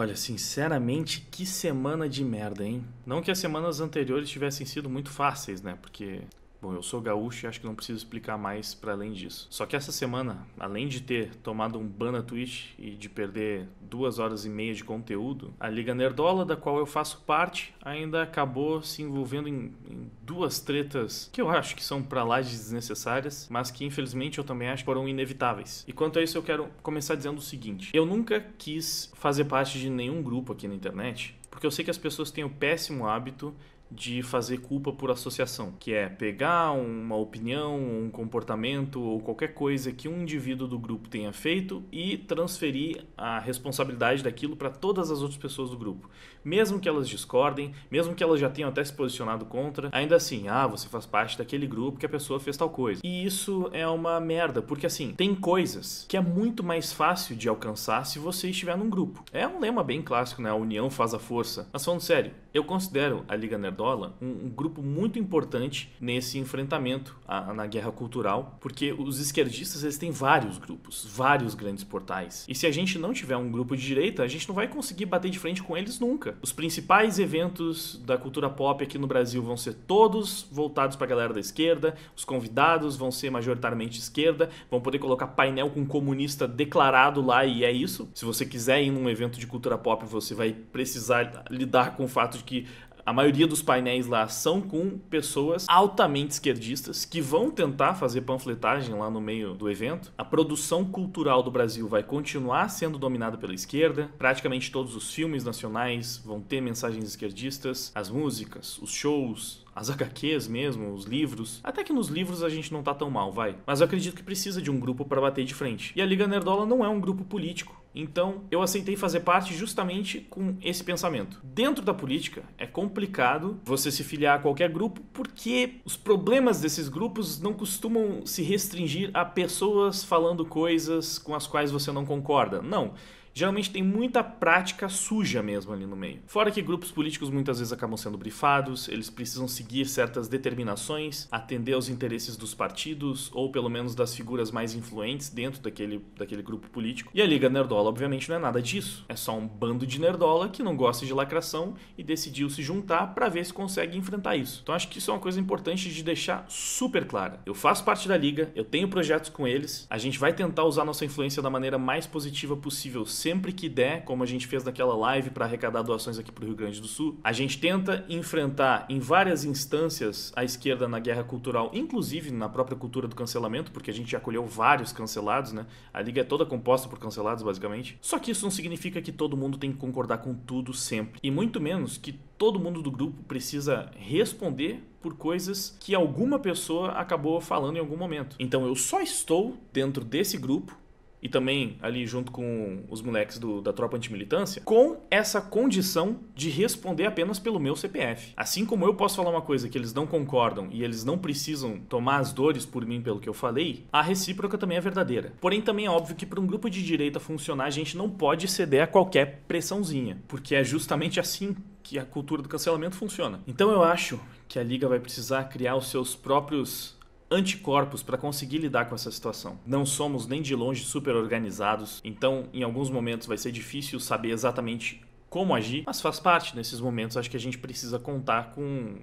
Olha, sinceramente, que semana de merda, hein? Não que as semanas anteriores tivessem sido muito fáceis, né? Porque Bom, eu sou gaúcho e acho que não preciso explicar mais para além disso. Só que essa semana, além de ter tomado um ban na Twitch e de perder duas horas e meia de conteúdo, a Liga Nerdola, da qual eu faço parte, ainda acabou se envolvendo em, em duas tretas que eu acho que são para lá de desnecessárias, mas que infelizmente eu também acho que foram inevitáveis. E quanto a isso, eu quero começar dizendo o seguinte: eu nunca quis fazer parte de nenhum grupo aqui na internet porque eu sei que as pessoas têm o péssimo hábito de fazer culpa por associação, que é pegar uma opinião, um comportamento ou qualquer coisa que um indivíduo do grupo tenha feito e transferir a responsabilidade daquilo para todas as outras pessoas do grupo, mesmo que elas discordem, mesmo que elas já tenham até se posicionado contra, ainda assim, ah, você faz parte daquele grupo que a pessoa fez tal coisa. E isso é uma merda, porque assim, tem coisas que é muito mais fácil de alcançar se você estiver num grupo. É um lema bem clássico, né? A união faz a força. Mas falando sério, eu considero a Liga Nerd um, um grupo muito importante nesse enfrentamento à, na guerra cultural, porque os esquerdistas eles têm vários grupos, vários grandes portais. E se a gente não tiver um grupo de direita, a gente não vai conseguir bater de frente com eles nunca. Os principais eventos da cultura pop aqui no Brasil vão ser todos voltados para a galera da esquerda, os convidados vão ser majoritariamente esquerda, vão poder colocar painel com comunista declarado lá e é isso. Se você quiser ir num evento de cultura pop, você vai precisar lidar com o fato de que a maioria dos painéis lá são com pessoas altamente esquerdistas que vão tentar fazer panfletagem lá no meio do evento. A produção cultural do Brasil vai continuar sendo dominada pela esquerda. Praticamente todos os filmes nacionais vão ter mensagens esquerdistas, as músicas, os shows, as HQs mesmo, os livros. Até que nos livros a gente não tá tão mal, vai. Mas eu acredito que precisa de um grupo para bater de frente. E a Liga Nerdola não é um grupo político. Então, eu aceitei fazer parte justamente com esse pensamento. Dentro da política, é complicado você se filiar a qualquer grupo porque os problemas desses grupos não costumam se restringir a pessoas falando coisas com as quais você não concorda. Não geralmente tem muita prática suja mesmo ali no meio. Fora que grupos políticos muitas vezes acabam sendo brifados, eles precisam seguir certas determinações, atender aos interesses dos partidos ou pelo menos das figuras mais influentes dentro daquele, daquele grupo político. E a Liga Nerdola, obviamente, não é nada disso. É só um bando de nerdola que não gosta de lacração e decidiu se juntar para ver se consegue enfrentar isso. Então acho que isso é uma coisa importante de deixar super clara. Eu faço parte da Liga, eu tenho projetos com eles, a gente vai tentar usar nossa influência da maneira mais positiva possível, sempre que der, como a gente fez naquela live para arrecadar doações aqui para o Rio Grande do Sul, a gente tenta enfrentar em várias instâncias a esquerda na guerra cultural, inclusive na própria cultura do cancelamento, porque a gente já acolheu vários cancelados, né? A liga é toda composta por cancelados, basicamente. Só que isso não significa que todo mundo tem que concordar com tudo sempre, e muito menos que todo mundo do grupo precisa responder por coisas que alguma pessoa acabou falando em algum momento. Então eu só estou dentro desse grupo e também ali junto com os moleques do, da tropa antimilitância, com essa condição de responder apenas pelo meu CPF. Assim como eu posso falar uma coisa que eles não concordam e eles não precisam tomar as dores por mim pelo que eu falei, a recíproca também é verdadeira. Porém, também é óbvio que para um grupo de direita funcionar, a gente não pode ceder a qualquer pressãozinha, porque é justamente assim que a cultura do cancelamento funciona. Então eu acho que a Liga vai precisar criar os seus próprios anticorpos para conseguir lidar com essa situação. Não somos nem de longe super organizados, então em alguns momentos vai ser difícil saber exatamente como agir, mas faz parte nesses momentos. Acho que a gente precisa contar com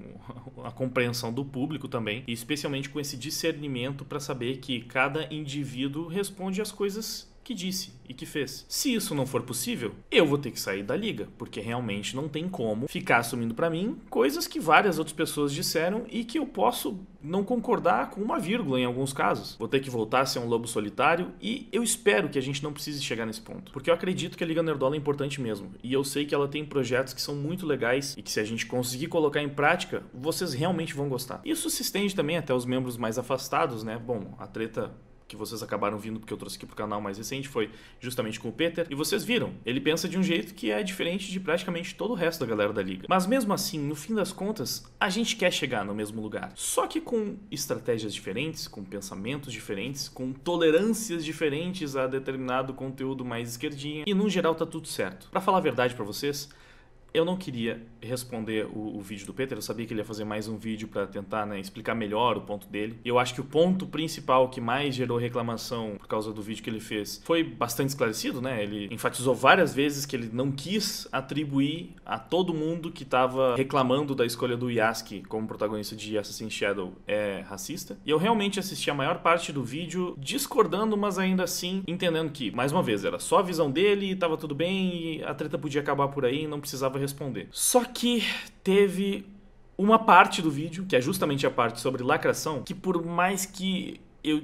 a compreensão do público também, e especialmente com esse discernimento para saber que cada indivíduo responde às coisas que disse e que fez. Se isso não for possível, eu vou ter que sair da liga, porque realmente não tem como ficar assumindo para mim coisas que várias outras pessoas disseram e que eu posso não concordar com uma vírgula em alguns casos. Vou ter que voltar a ser um lobo solitário e eu espero que a gente não precise chegar nesse ponto, porque eu acredito que a Liga Nerdola é importante mesmo e eu sei que ela tem projetos que são muito legais e que se a gente conseguir colocar em prática, vocês realmente vão gostar. Isso se estende também até os membros mais afastados, né? Bom, a treta que vocês acabaram vindo porque eu trouxe aqui pro canal mais recente foi justamente com o Peter. E vocês viram, ele pensa de um jeito que é diferente de praticamente todo o resto da galera da liga. Mas mesmo assim, no fim das contas, a gente quer chegar no mesmo lugar. Só que com estratégias diferentes, com pensamentos diferentes, com tolerâncias diferentes a determinado conteúdo mais esquerdinha. E no geral tá tudo certo. Para falar a verdade para vocês, eu não queria responder o, o, vídeo do Peter. Eu sabia que ele ia fazer mais um vídeo para tentar né, explicar melhor o ponto dele. E eu acho que o ponto principal que mais gerou reclamação por causa do vídeo que ele fez foi bastante esclarecido, né? Ele enfatizou várias vezes que ele não quis atribuir a todo mundo que estava reclamando da escolha do Yasuke como protagonista de Assassin's Shadow é racista. E eu realmente assisti a maior parte do vídeo discordando, mas ainda assim entendendo que, mais uma vez, era só a visão dele, e tava tudo bem e a treta podia acabar por aí e não precisava responder. Só que teve uma parte do vídeo, que é justamente a parte sobre lacração, que por mais que eu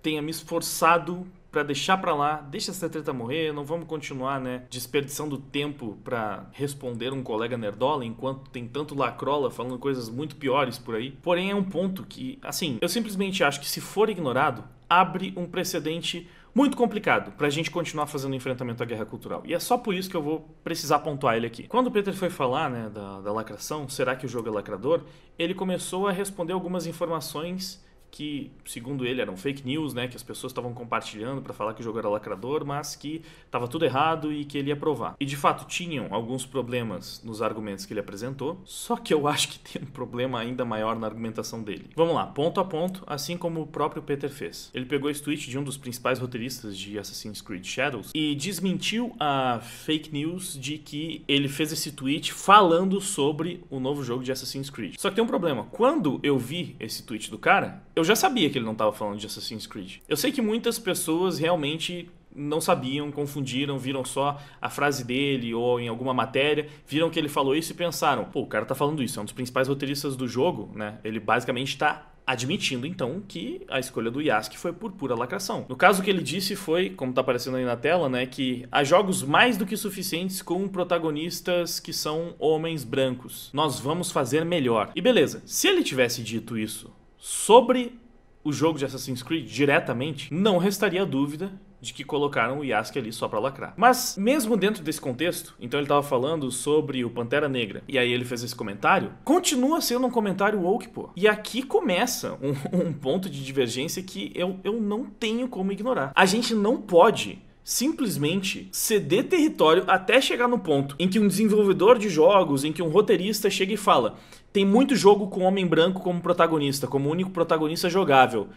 tenha me esforçado para deixar para lá, deixa essa treta morrer, não vamos continuar, né, desperdiçando tempo para responder um colega nerdola enquanto tem tanto lacrola falando coisas muito piores por aí. Porém é um ponto que, assim, eu simplesmente acho que se for ignorado, abre um precedente muito complicado para a gente continuar fazendo enfrentamento à guerra cultural. E é só por isso que eu vou precisar pontuar ele aqui. Quando o Peter foi falar né, da, da lacração, será que o jogo é lacrador? Ele começou a responder algumas informações que, segundo ele, eram fake news, né, que as pessoas estavam compartilhando para falar que o jogo era lacrador, mas que estava tudo errado e que ele ia provar. E de fato tinham alguns problemas nos argumentos que ele apresentou, só que eu acho que tem um problema ainda maior na argumentação dele. Vamos lá, ponto a ponto, assim como o próprio Peter fez. Ele pegou esse tweet de um dos principais roteiristas de Assassin's Creed Shadows e desmentiu a fake news de que ele fez esse tweet falando sobre o novo jogo de Assassin's Creed. Só que tem um problema. Quando eu vi esse tweet do cara, eu eu já sabia que ele não estava falando de Assassin's Creed. Eu sei que muitas pessoas realmente não sabiam, confundiram, viram só a frase dele ou em alguma matéria, viram que ele falou isso e pensaram: pô, o cara tá falando isso, é um dos principais roteiristas do jogo, né? Ele basicamente tá admitindo então que a escolha do Yasuke foi por pura lacração. No caso o que ele disse foi, como está aparecendo aí na tela, né, que há jogos mais do que suficientes com protagonistas que são homens brancos. Nós vamos fazer melhor. E beleza, se ele tivesse dito isso sobre o jogo de Assassin's Creed diretamente, não restaria dúvida de que colocaram o Yasuke ali só para lacrar. Mas mesmo dentro desse contexto, então ele tava falando sobre o Pantera Negra, e aí ele fez esse comentário, continua sendo um comentário woke, pô. E aqui começa um, um ponto de divergência que eu, eu não tenho como ignorar. A gente não pode simplesmente ceder território até chegar no ponto em que um desenvolvedor de jogos, em que um roteirista chega e fala: tem muito jogo com homem branco como protagonista, como único protagonista jogável.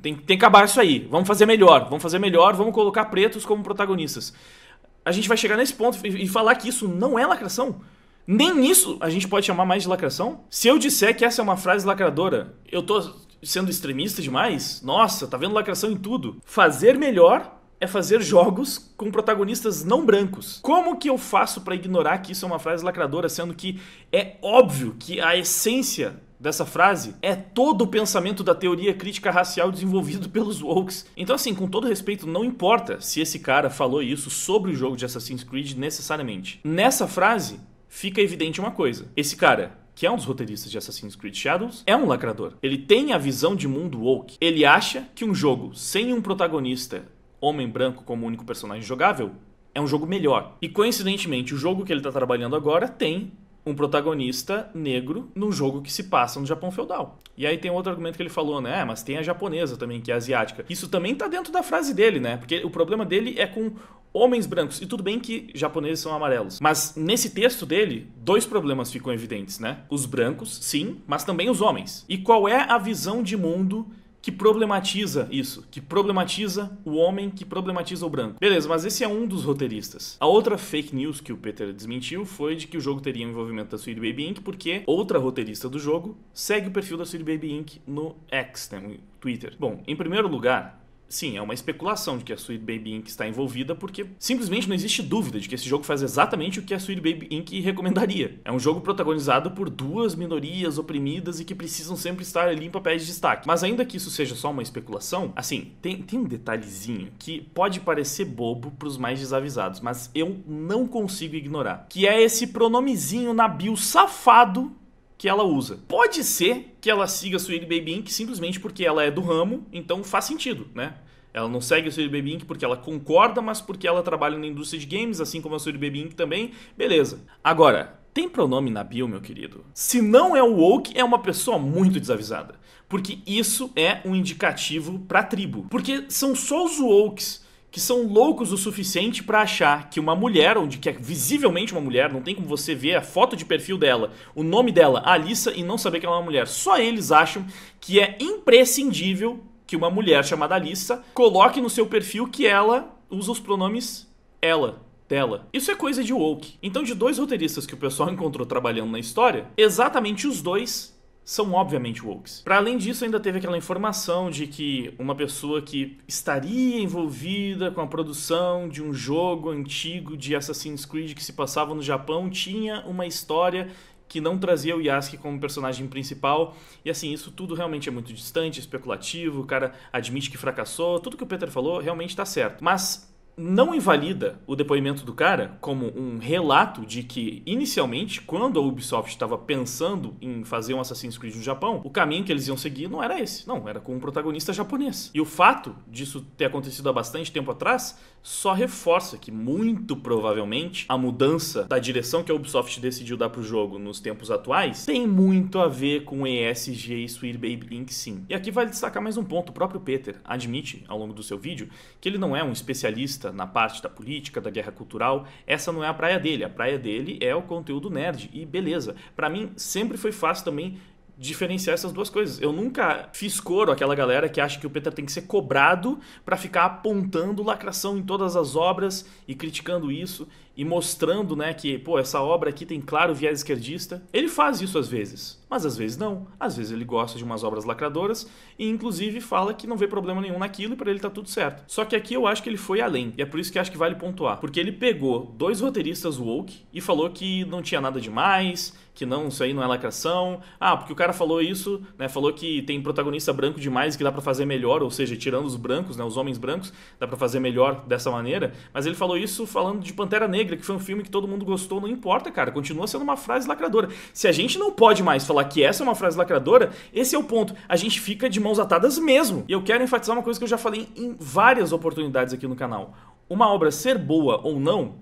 Tem, tem que acabar isso aí. Vamos fazer melhor, vamos fazer melhor, vamos colocar pretos como protagonistas. A gente vai chegar nesse ponto e, e falar que isso não é lacração. Nem isso a gente pode chamar mais de lacração? Se eu disser que essa é uma frase lacradora, eu tô sendo extremista demais? Nossa, tá vendo lacração em tudo. Fazer melhor é fazer jogos com protagonistas não brancos. Como que eu faço para ignorar que isso é uma frase lacradora, sendo que é óbvio que a essência dessa frase é todo o pensamento da teoria crítica racial desenvolvido pelos Wokes. Então, assim, com todo respeito, não importa se esse cara falou isso sobre o jogo de Assassin's Creed necessariamente. Nessa frase, fica evidente uma coisa: esse cara. Que é um dos roteiristas de Assassin's Creed Shadows, é um lacrador. Ele tem a visão de mundo woke. Ele acha que um jogo sem um protagonista Homem Branco como único personagem jogável, é um jogo melhor. E coincidentemente, o jogo que ele está trabalhando agora tem um protagonista negro num jogo que se passa no Japão feudal. E aí tem outro argumento que ele falou, né? É, mas tem a japonesa também, que é asiática. Isso também tá dentro da frase dele, né? Porque o problema dele é com homens brancos. E tudo bem que japoneses são amarelos. Mas nesse texto dele, dois problemas ficam evidentes, né? Os brancos, sim, mas também os homens. E qual é a visão de mundo que problematiza isso, que problematiza o homem, que problematiza o branco. Beleza, mas esse é um dos roteiristas. A outra fake news que o Peter desmentiu foi de que o jogo teria envolvimento da Sweet Baby Inc., porque outra roteirista do jogo segue o perfil da Sweet Baby Inc. no X, né, no Twitter. Bom, em primeiro lugar, sim, é uma especulação de que a Sweet Baby Inc. está envolvida, porque simplesmente não existe dúvida de que esse jogo faz exatamente o que a Sweet Baby Inc. recomendaria. É um jogo protagonizado por duas minorias oprimidas e que precisam sempre estar ali em papéis de destaque. Mas ainda que isso seja só uma especulação, assim, tem, tem um detalhezinho que pode parecer bobo para os mais desavisados, mas eu não consigo ignorar, que é esse pronomezinho na bio safado que ela usa. Pode ser que ela siga a Sweet Baby Inc. simplesmente porque ela é do ramo, então faz sentido, né? Ela não segue a Sweet Baby Inc. porque ela concorda, mas porque ela trabalha na indústria de games, assim como a Sweet Baby Inc. também, beleza. Agora, tem pronome na bio, meu querido? Se não é o woke, é uma pessoa muito desavisada. Porque isso é um indicativo pra tribo. Porque são só os wokes que são loucos o suficiente para achar que uma mulher, onde que é visivelmente uma mulher, não tem como você ver a foto de perfil dela, o nome dela, a Alissa, e não saber que ela é uma mulher. Só eles acham que é imprescindível que uma mulher chamada Alissa coloque no seu perfil que ela usa os pronomes ela, dela. Isso é coisa de woke. Então, de dois roteiristas que o pessoal encontrou trabalhando na história, exatamente os dois são obviamente wokes. Para além disso, ainda teve aquela informação de que uma pessoa que estaria envolvida com a produção de um jogo antigo de Assassin's Creed que se passava no Japão tinha uma história que não trazia o Yasuke como personagem principal. E assim, isso tudo realmente é muito distante, especulativo, o cara admite que fracassou, tudo que o Peter falou realmente está certo. Mas não invalida o depoimento do cara como um relato de que, inicialmente, quando a Ubisoft estava pensando em fazer um Assassin's Creed no Japão, o caminho que eles iam seguir não era esse. Não, era com um protagonista japonês. E o fato disso ter acontecido há bastante tempo atrás só reforça que, muito provavelmente, a mudança da direção que a Ubisoft decidiu dar pro jogo nos tempos atuais tem muito a ver com ESG e Sweet Baby link sim. E aqui vale destacar mais um ponto. O próprio Peter admite, ao longo do seu vídeo, que ele não é um especialista na parte da política, da guerra cultural, essa não é a praia dele. A praia dele é o conteúdo nerd e beleza. Para mim sempre foi fácil também diferenciar essas duas coisas. Eu nunca fiz coro àquela galera que acha que o Peter tem que ser cobrado para ficar apontando lacração em todas as obras e criticando isso e mostrando, né, que, pô, essa obra aqui tem claro viés esquerdista. Ele faz isso às vezes, mas às vezes não. Às vezes ele gosta de umas obras lacradoras e inclusive fala que não vê problema nenhum naquilo e para ele tá tudo certo. Só que aqui eu acho que ele foi além, e é por isso que acho que vale pontuar, porque ele pegou dois roteiristas woke e falou que não tinha nada demais, que não, isso aí não é lacração. Ah, porque o cara falou isso, né? Falou que tem protagonista branco demais que dá para fazer melhor, ou seja, tirando os brancos, né, os homens brancos, dá para fazer melhor dessa maneira. Mas ele falou isso falando de Pantera Negra, que foi um filme que todo mundo gostou, não importa, cara, continua sendo uma frase lacradora. Se a gente não pode mais falar que essa é uma frase lacradora, esse é o ponto. A gente fica de mãos atadas mesmo. E eu quero enfatizar uma coisa que eu já falei em várias oportunidades aqui no canal. Uma obra ser boa ou não,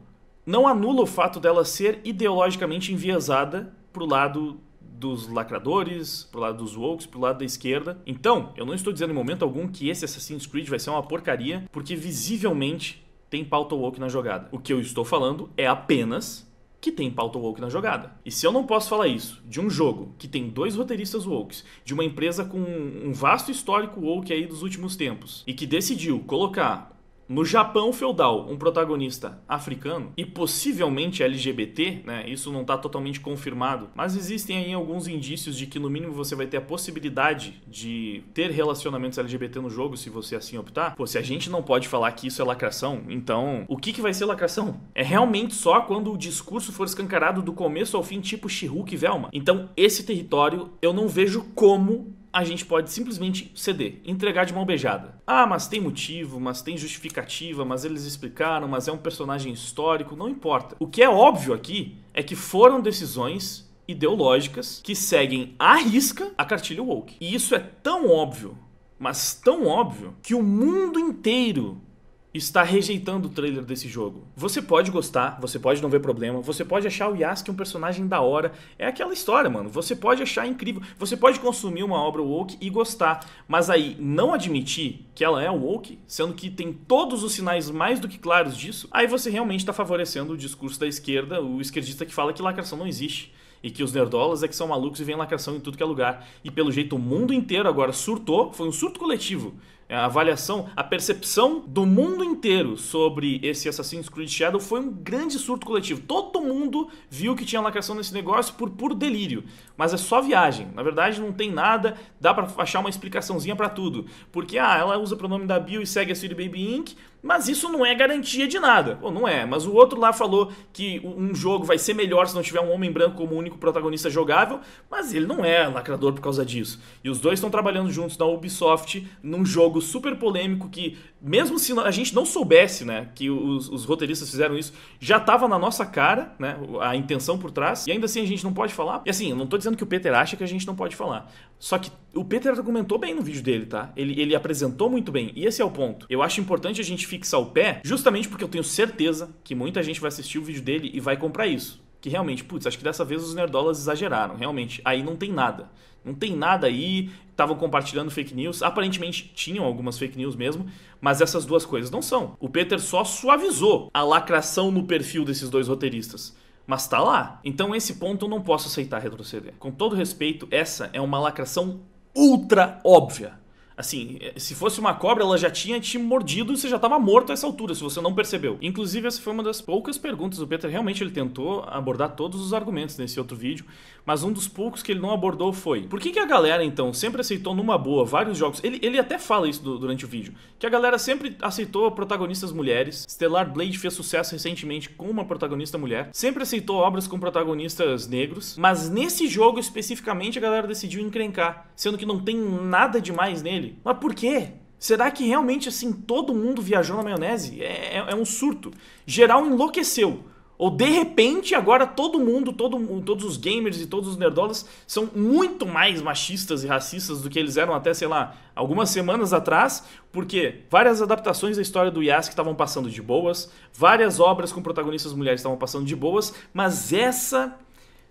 não anula o fato dela ser ideologicamente enviesada pro lado dos lacradores, pro lado dos woke, pro lado da esquerda. Então, eu não estou dizendo em momento algum que esse Assassin's Creed vai ser uma porcaria, porque visivelmente tem pauta woke na jogada. O que eu estou falando é apenas que tem pauta woke na jogada. E se eu não posso falar isso de um jogo que tem dois roteiristas wokes, de uma empresa com um vasto histórico woke aí dos últimos tempos, e que decidiu colocar no Japão feudal, um protagonista africano e possivelmente LGBT, né? Isso não está totalmente confirmado, mas existem aí alguns indícios de que no mínimo você vai ter a possibilidade de ter relacionamentos LGBT no jogo se você assim optar. Pô, se a gente não pode falar que isso é lacração, então o que que vai ser lacração? É realmente só quando o discurso for escancarado do começo ao fim, tipo Shihulk e Velma. Então, esse território eu não vejo como a gente pode simplesmente ceder, entregar de mão beijada. Ah, mas tem motivo, mas tem justificativa, mas eles explicaram, mas é um personagem histórico, não importa. O que é óbvio aqui é que foram decisões ideológicas que seguem à risca a cartilha woke. E isso é tão óbvio, mas tão óbvio, que o mundo inteiro está rejeitando o trailer desse jogo. Você pode gostar, você pode não ver problema, você pode achar o Yasuke um personagem da hora. É aquela história, mano. Você pode achar incrível, você pode consumir uma obra woke e gostar, mas aí não admitir que ela é woke, sendo que tem todos os sinais mais do que claros disso, aí você realmente está favorecendo o discurso da esquerda, o esquerdista que fala que lacração não existe e que os nerdolas é que são malucos e vêm lacração em tudo que é lugar. E pelo jeito o mundo inteiro agora surtou, foi um surto coletivo é, a avaliação, a percepção do mundo inteiro sobre esse Assassin's Creed Shadow foi um grande surto coletivo. Todo mundo viu que tinha lacração nesse negócio por puro delírio, mas é só viagem. Na verdade, não tem nada, dá para achar uma explicaçãozinha para tudo. Porque ah, ela usa o pronome da Bill e segue a Siri Baby Inc. Mas isso não é garantia de nada. Pô, não é, mas o outro lá falou que um jogo vai ser melhor se não tiver um homem branco como único protagonista jogável, mas ele não é lacrador por causa disso. E os dois estão trabalhando juntos na Ubisoft num jogo super polêmico que, mesmo se a gente não soubesse né, que os, os roteiristas fizeram isso, já estava na nossa cara né, a intenção por trás, e ainda assim a gente não pode falar. E assim, eu não estou dizendo que o Peter acha que a gente não pode falar. Só que o Peter argumentou bem no vídeo dele, tá? Ele, ele apresentou muito bem. E esse é o ponto. Eu acho importante a gente fixar o pé, justamente porque eu tenho certeza que muita gente vai assistir o vídeo dele e vai comprar isso. Que realmente, putz, acho que dessa vez os nerdolas exageraram. Realmente, aí não tem nada. Não tem nada aí, estavam compartilhando fake news. Aparentemente tinham algumas fake news mesmo, mas essas duas coisas não são. O Peter só suavizou a lacração no perfil desses dois roteiristas mas tá lá. Então esse ponto eu não posso aceitar retroceder. Com todo respeito, essa é uma lacração ultra óbvia. Assim, se fosse uma cobra, ela já tinha te mordido e você já estava morto a essa altura, se você não percebeu. Inclusive, essa foi uma das poucas perguntas. O Peter realmente ele tentou abordar todos os argumentos nesse outro vídeo, mas um dos poucos que ele não abordou foi por que, que a galera, então, sempre aceitou numa boa vários jogos? Ele, ele até fala isso do, durante o vídeo, que a galera sempre aceitou protagonistas mulheres. Stellar Blade fez sucesso recentemente com uma protagonista mulher. Sempre aceitou obras com protagonistas negros, mas nesse jogo especificamente a galera decidiu encrencar, sendo que não tem nada demais nele ele. Mas por quê? Será que realmente assim todo mundo viajou na maionese? É, é, é um surto. Geral enlouqueceu. Ou de repente agora todo mundo, todo, todos os gamers e todos os nerdolas são muito mais machistas e racistas do que eles eram até, sei lá, algumas semanas atrás, porque várias adaptações da história do Yasuke estavam passando de boas, várias obras com protagonistas mulheres estavam passando de boas, mas essa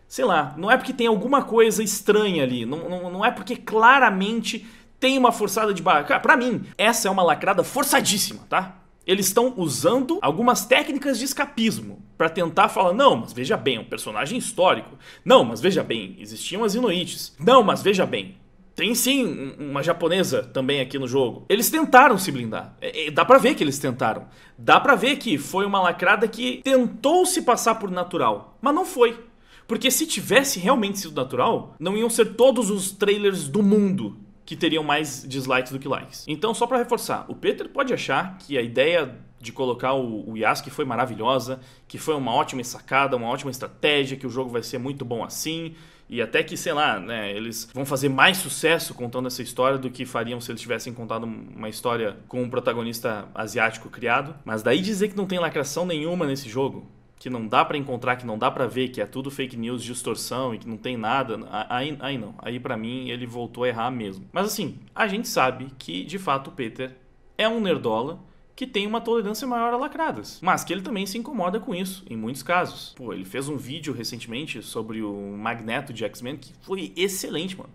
sei lá, não é porque tem alguma coisa estranha ali, não, não, não é porque claramente tem uma forçada de barra. Cara, pra mim, essa é uma lacrada forçadíssima, tá? Eles estão usando algumas técnicas de escapismo para tentar falar: não, mas veja bem, é um personagem histórico. Não, mas veja bem, existiam as Inuites. Não, mas veja bem, tem sim uma japonesa também aqui no jogo. Eles tentaram se blindar. É, é, dá para ver que eles tentaram. Dá para ver que foi uma lacrada que tentou se passar por natural, mas não foi. Porque se tivesse realmente sido natural, não iam ser todos os trailers do mundo que teriam mais dislikes do que likes. Então, só para reforçar, o Peter pode achar que a ideia de colocar o, o Yasuke foi maravilhosa, que foi uma ótima sacada, uma ótima estratégia, que o jogo vai ser muito bom assim, e até que, sei lá, né, eles vão fazer mais sucesso contando essa história do que fariam se eles tivessem contado uma história com um protagonista asiático criado. Mas daí dizer que não tem lacração nenhuma nesse jogo, que não dá para encontrar, que não dá para ver, que é tudo fake news, distorção e que não tem nada, aí, aí não. Aí para mim ele voltou a errar mesmo. Mas assim, a gente sabe que de fato o Peter é um nerdola que tem uma tolerância maior a lacradas, mas que ele também se incomoda com isso em muitos casos. Pô, ele fez um vídeo recentemente sobre o Magneto de X-Men que foi excelente, mano.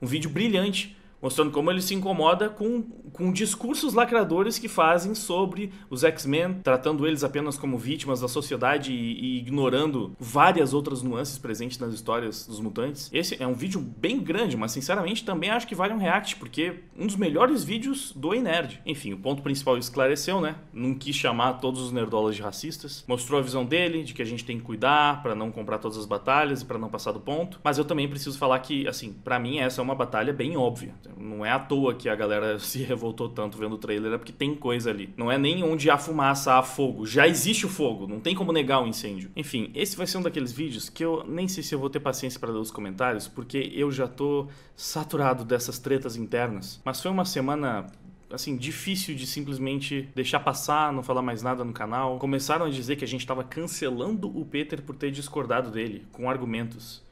Um vídeo brilhante mostrando como ele se incomoda com, com discursos lacradores que fazem sobre os X-Men, tratando eles apenas como vítimas da sociedade e, e, ignorando várias outras nuances presentes nas histórias dos mutantes. Esse é um vídeo bem grande, mas sinceramente também acho que vale um react, porque um dos melhores vídeos do E-Nerd. Enfim, o ponto principal esclareceu, né? Não quis chamar todos os nerdolas de racistas, mostrou a visão dele, de que a gente tem que cuidar para não comprar todas as batalhas e para não passar do ponto, mas eu também preciso falar que, assim, para mim essa é uma batalha bem óbvia. Não é à toa que a galera se revoltou tanto vendo o trailer, é porque tem coisa ali. Não é nem onde há fumaça, há fogo. Já existe o fogo, não tem como negar o incêndio. Enfim, esse vai ser um daqueles vídeos que eu nem sei se eu vou ter paciência para ler os comentários, porque eu já tô saturado dessas tretas internas. Mas foi uma semana assim, difícil de simplesmente deixar passar, não falar mais nada no canal. Começaram a dizer que a gente estava cancelando o Peter por ter discordado dele, com argumentos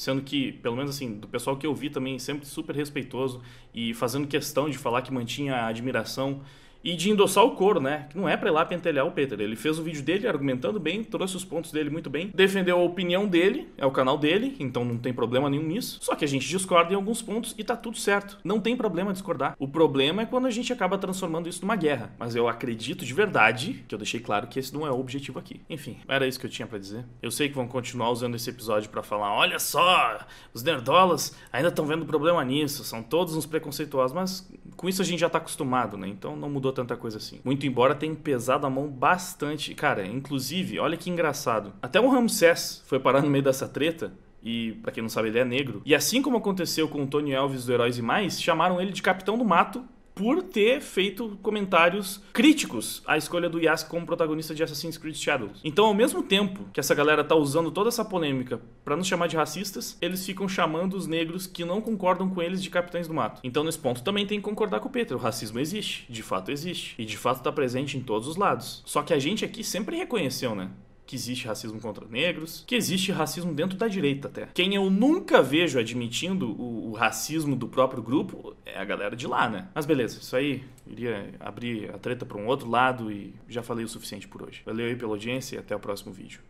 sendo que, pelo menos assim, do pessoal que eu vi também, sempre super respeitoso e fazendo questão de falar que mantinha a admiração e de endossar o couro, né? Que não é pra ir lá pentelhar o Peter. Ele fez o vídeo dele argumentando bem, trouxe os pontos dele muito bem, defendeu a opinião dele, é o canal dele, então não tem problema nenhum nisso. Só que a gente discorda em alguns pontos e tá tudo certo. Não tem problema discordar. O problema é quando a gente acaba transformando isso numa guerra. Mas eu acredito de verdade, que eu deixei claro que esse não é o objetivo aqui. Enfim, era isso que eu tinha para dizer. Eu sei que vão continuar usando esse episódio para falar: olha só, os nerdolas ainda estão vendo problema nisso, são todos uns preconceituosos, mas com isso a gente já tá acostumado, né? Então não mudou mudou tanta coisa assim. Muito embora tenha pesado a mão bastante. Cara, inclusive, olha que engraçado. Até o Ramsés foi parar no meio dessa treta. E, para quem não sabe, ele é negro. E assim como aconteceu com o Tony Elvis do Heróis e Mais, chamaram ele de Capitão do Mato por ter feito comentários críticos à escolha do Yasuke como protagonista de Assassin's Creed Shadows. Então, ao mesmo tempo que essa galera tá usando toda essa polêmica para nos chamar de racistas, eles ficam chamando os negros que não concordam com eles de capitães do mato. Então, nesse ponto, também tem que concordar com o Peter. O racismo existe, de fato existe, e de fato tá presente em todos os lados. Só que a gente aqui sempre reconheceu, né? que existe racismo contra negros, que existe racismo dentro da direita até. Quem eu nunca vejo admitindo o, o racismo do próprio grupo é a galera de lá, né? Mas beleza, isso aí iria abrir a treta para um outro lado e já falei o suficiente por hoje. Valeu aí pela audiência e até o próximo vídeo.